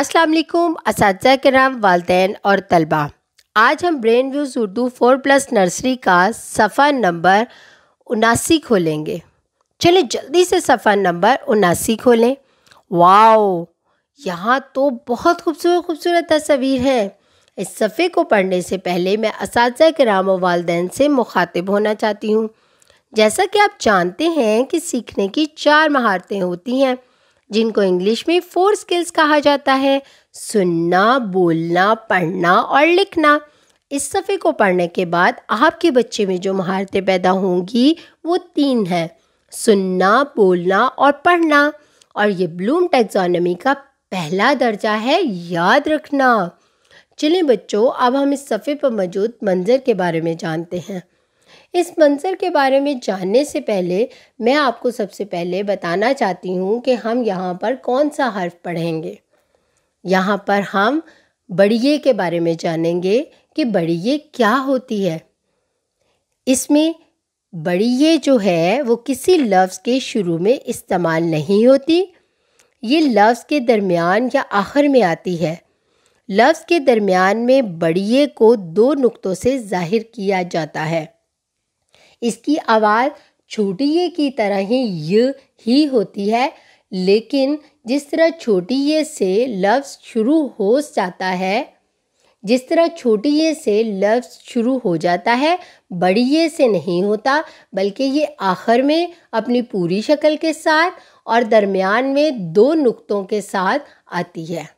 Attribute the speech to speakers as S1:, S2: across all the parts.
S1: असलम इस कराम वालदेन और तलबा आज हम brain views Urdu four plus nursery का सफ़ा नंबर उनासी खोलेंगे चलें जल्दी से सफ़ा नंबर उनासी खोलें वाओ यहाँ तो बहुत खूबसूरत खूबसूरत तस्वीर है इस सफ़े को पढ़ने से पहले मैं इस कराम और वालदेन से मुखातिब होना चाहती हूँ जैसा कि आप जानते हैं कि सीखने की चार महारतें होती हैं जिनको इंग्लिश में फोर स्किल्स कहा जाता है सुनना बोलना पढ़ना और लिखना इस सफ़े को पढ़ने के बाद आपके बच्चे में जो महारतें पैदा होंगी वो तीन हैं सुनना बोलना और पढ़ना और ये ब्लूम टेक्सोनमी का पहला दर्जा है याद रखना चलिए बच्चों अब हम इस सफ़े पर मौजूद मंजर के बारे में जानते हैं इस मंज़र के बारे में जानने से पहले मैं आपको सबसे पहले बताना चाहती हूँ कि हम यहाँ पर कौन सा हर्फ पढ़ेंगे यहाँ पर हम बड़िए के बारे में जानेंगे कि बड़िए क्या होती है इसमें बड़िए जो है वो किसी लफ्ज़ के शुरू में इस्तेमाल नहीं होती ये लफ्ज़ के दरमियान या आखिर में आती है लफ्ज़ के दरमियान में बड़िए को दो नुक्तों से ज़ाहिर किया जाता है इसकी आवाज़ छोटी ये की तरह ही य ही होती है लेकिन जिस तरह छोटी ये से लफ्ज़ शुरू हो जाता है जिस तरह छोटी ये से लफ्ज़ शुरू हो जाता है बड़ी ये से नहीं होता बल्कि ये आखिर में अपनी पूरी शक्ल के साथ और दरमियान में दो नुक्तों के साथ आती है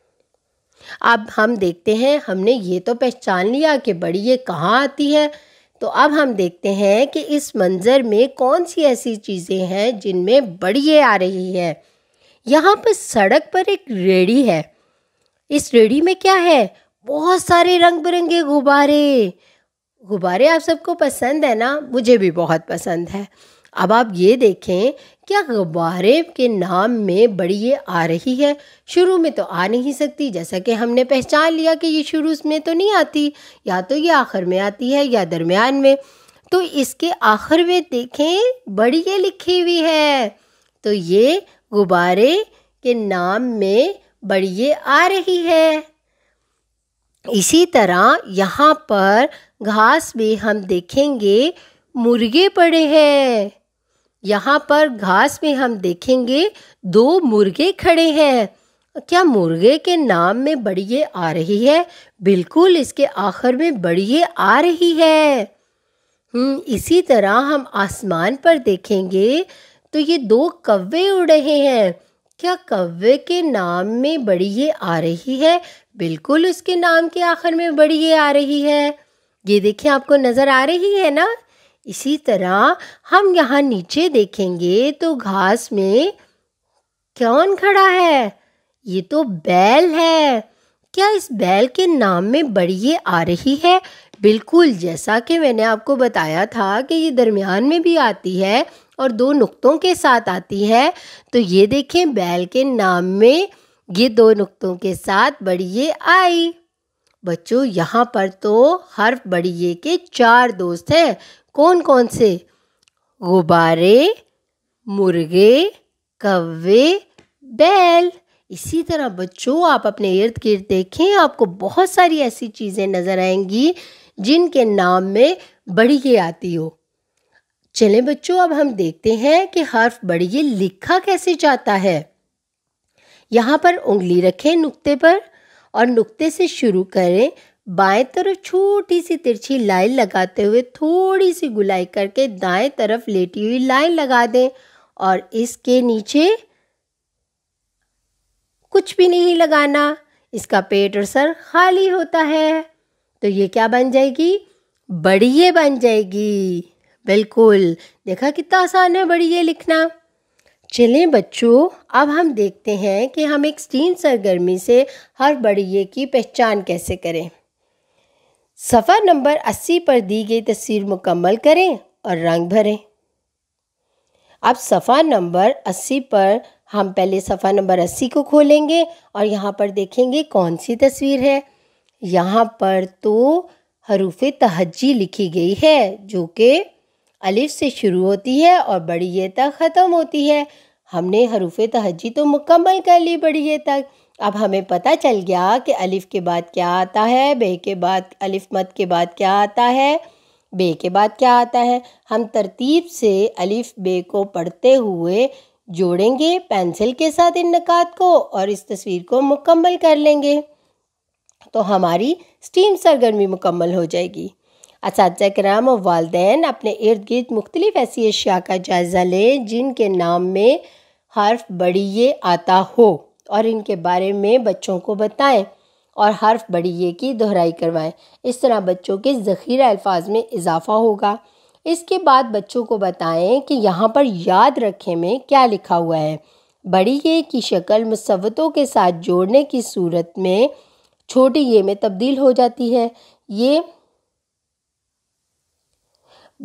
S1: अब हम देखते हैं हमने ये तो पहचान लिया कि बड़ी ये कहाँ आती है तो अब हम देखते हैं कि इस मंज़र में कौन सी ऐसी चीज़ें हैं जिनमें बड़िए आ रही है यहाँ पर सड़क पर एक रेड़ी है इस रेड़ी में क्या है बहुत सारे रंग बिरंगे गुब्बारे गुब्बारे आप सबको पसंद है ना मुझे भी बहुत पसंद है अब आप ये देखें क्या गुब्बारे के नाम में बड़ी ये आ रही है शुरू में तो आ नहीं सकती जैसा कि हमने पहचान लिया कि ये शुरू में तो नहीं आती या तो ये आखिर में आती है या दरमियान में तो इसके आखिर में देखें बड़ी ये लिखी हुई है तो ये गुब्बारे के नाम में बड़ी ये आ रही है इसी तरह यहाँ पर घास में हम देखेंगे मुर्गे पड़े हैं यहाँ पर घास में हम देखेंगे दो मुर्गे खड़े हैं क्या मुर्गे के नाम में बड़ी ये आ रही है बिल्कुल इसके आखिर में बड़ी ये आ रही है हम्म, इसी तरह हम आसमान पर देखेंगे तो ये दो कव्वे उड़ रहे हैं क्या कव्वे के नाम में बड़ी ये आ रही है बिल्कुल उसके नाम के आखिर में बड़ी ये आ रही है ये देखिए आपको नज़र आ रही है ना इसी तरह हम यहाँ नीचे देखेंगे तो घास में कौन खड़ा है ये तो बैल है क्या इस बैल के नाम में बड़ी ये आ रही है बिल्कुल जैसा कि मैंने आपको बताया था कि ये दरमियान में भी आती है और दो नुक्तों के साथ आती है तो ये देखें बैल के नाम में ये दो नुक्तों के साथ बड़ी ये आई बच्चों यहाँ पर तो हर बड़ी ये के चार दोस्त हैं कौन कौन से गुब्बारे मुर्गे कौवे बैल इसी तरह बच्चों आप अपने इर्द गिर्द देखें आपको बहुत सारी ऐसी चीज़ें नज़र आएंगी जिनके नाम में बड़ी ये आती हो चलें बच्चों अब हम देखते हैं कि हर्फ बड़ी ये लिखा कैसे जाता है यहाँ पर उंगली रखें नुक्ते पर और नुक्ते से शुरू करें बाएं तरफ छोटी सी तिरछी लाइन लगाते हुए थोड़ी सी गुलाई करके दाएं तरफ लेटी हुई लाइन लगा दें और इसके नीचे कुछ भी नहीं लगाना इसका पेट और सर खाली होता है तो ये क्या बन जाएगी ये बन जाएगी बिल्कुल देखा कितना आसान है ये लिखना चलें बच्चों अब हम देखते हैं कि हम एक स्टीम सरगर्मी से हर बड़िए की पहचान कैसे करें सफ़ा नंबर 80 पर दी गई तस्वीर मुकम्मल करें और रंग भरें अब सफ़ा नंबर 80 पर हम पहले सफ़ा नंबर 80 को खोलेंगे और यहाँ पर देखेंगे कौन सी तस्वीर है यहाँ पर तो हरूफ तहजी लिखी गई है जो कि अलिफ से शुरू होती है और बड़ी ये तक ख़त्म होती है हमने हरूफ तहजी तो मुकम्मल कर ली बड़ी ये तक अब हमें पता चल गया कि अलिफ़ के बाद क्या आता है बे के बाद अलिफ मत के बाद क्या आता है बे के बाद क्या आता है हम तरतीब से अलिफ़ बे को पढ़ते हुए जोड़ेंगे पेंसिल के साथ इन नकात को और इस तस्वीर को मुकम्मल कर लेंगे तो हमारी स्टीम सरगर्मी मुकम्मल हो जाएगी इस कराम और वालदेन अपने इर्द गिर्द मुख्तलिफ ऐसी अशिया का जायज़ा लें जिनके नाम में हर्फ बड़ी ये आता हो और इनके बारे में बच्चों को बताएं और हर्फ बड़ी ये की दोहराई करवाएं इस तरह बच्चों के ज़ख़ीरा अल्फाज में इजाफ़ा होगा इसके बाद बच्चों को बताएं कि यहाँ पर याद रखें में क्या लिखा हुआ है बड़ी ये की शक्ल मुसवतों के साथ जोड़ने की सूरत में छोटी ये में तब्दील हो जाती है ये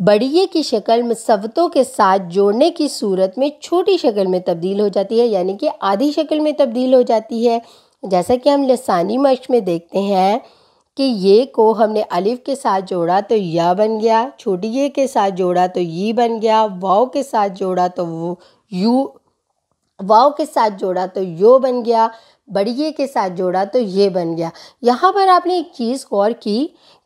S1: बड़िए की शक्ल मसवतों के साथ जोड़ने की सूरत में छोटी शक्ल में तब्दील हो जाती है यानी कि आधी शक्ल में तब्दील हो जाती है जैसा कि हम लसानी मश्क में देखते हैं कि ये को हमने अलिफ के साथ जोड़ा तो या बन गया छोटी ये के साथ जोड़ा तो यी बन गया वाव के साथ जोड़ा तो वो यू वाओ के साथ जोड़ा तो यो बन गया बड़िए के साथ जोड़ा तो ये बन गया यहाँ पर आपने एक चीज़ गौर की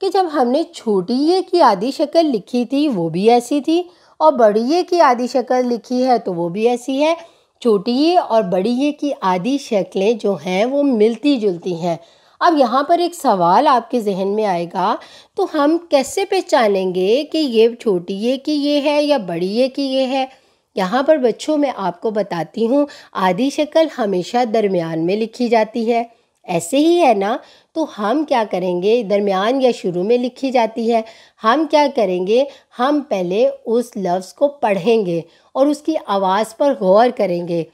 S1: कि जब हमने छोटी ये की आदि शक्ल लिखी थी वो भी ऐसी थी और बड़िए की आदि शक्ल लिखी है तो वो भी ऐसी है छोटी ये और बड़िए की आदि शक्लें जो हैं वो मिलती जुलती हैं अब यहाँ पर एक सवाल आपके जहन में आएगा तो हम कैसे पहचानेंगे कि ये छोटी ये की ये है या बड़ी ये की ये है यहाँ पर बच्चों मैं आपको बताती हूँ आधी शक्ल हमेशा दरमियान में लिखी जाती है ऐसे ही है ना तो हम क्या करेंगे दरमियान या शुरू में लिखी जाती है हम क्या करेंगे हम पहले उस लफ्ज़ को पढ़ेंगे और उसकी आवाज़ पर गौर करेंगे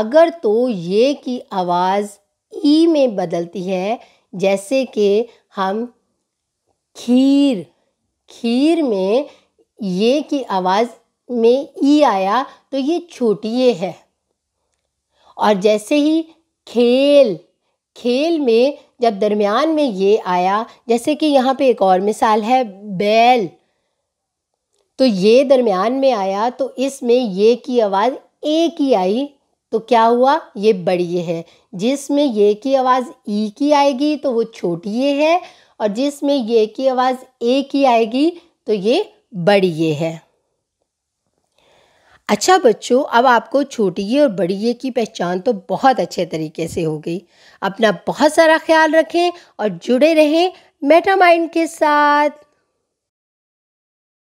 S1: अगर तो ये की आवाज़ ई में बदलती है जैसे कि हम खीर खीर में ये की आवाज़ में ई आया तो ये छोटी ए है और जैसे ही खेल खेल में जब दरमियान में ये आया जैसे कि यहाँ पे एक और मिसाल है बैल तो ये दरमियान में आया तो इसमें ये की आवाज़ ए की आई तो क्या हुआ ये बड़ी ये है जिसमें ये की आवाज़ ई की आएगी तो वो छोटी ये है और जिसमें ये की आवाज़ ए की आएगी तो ये बड़ी ये है अच्छा बच्चों अब आपको छोटी ये और बड़ी ये की पहचान तो बहुत अच्छे तरीके से हो गई अपना बहुत सारा ख्याल रखें और जुड़े रहें मेटामाइंड के साथ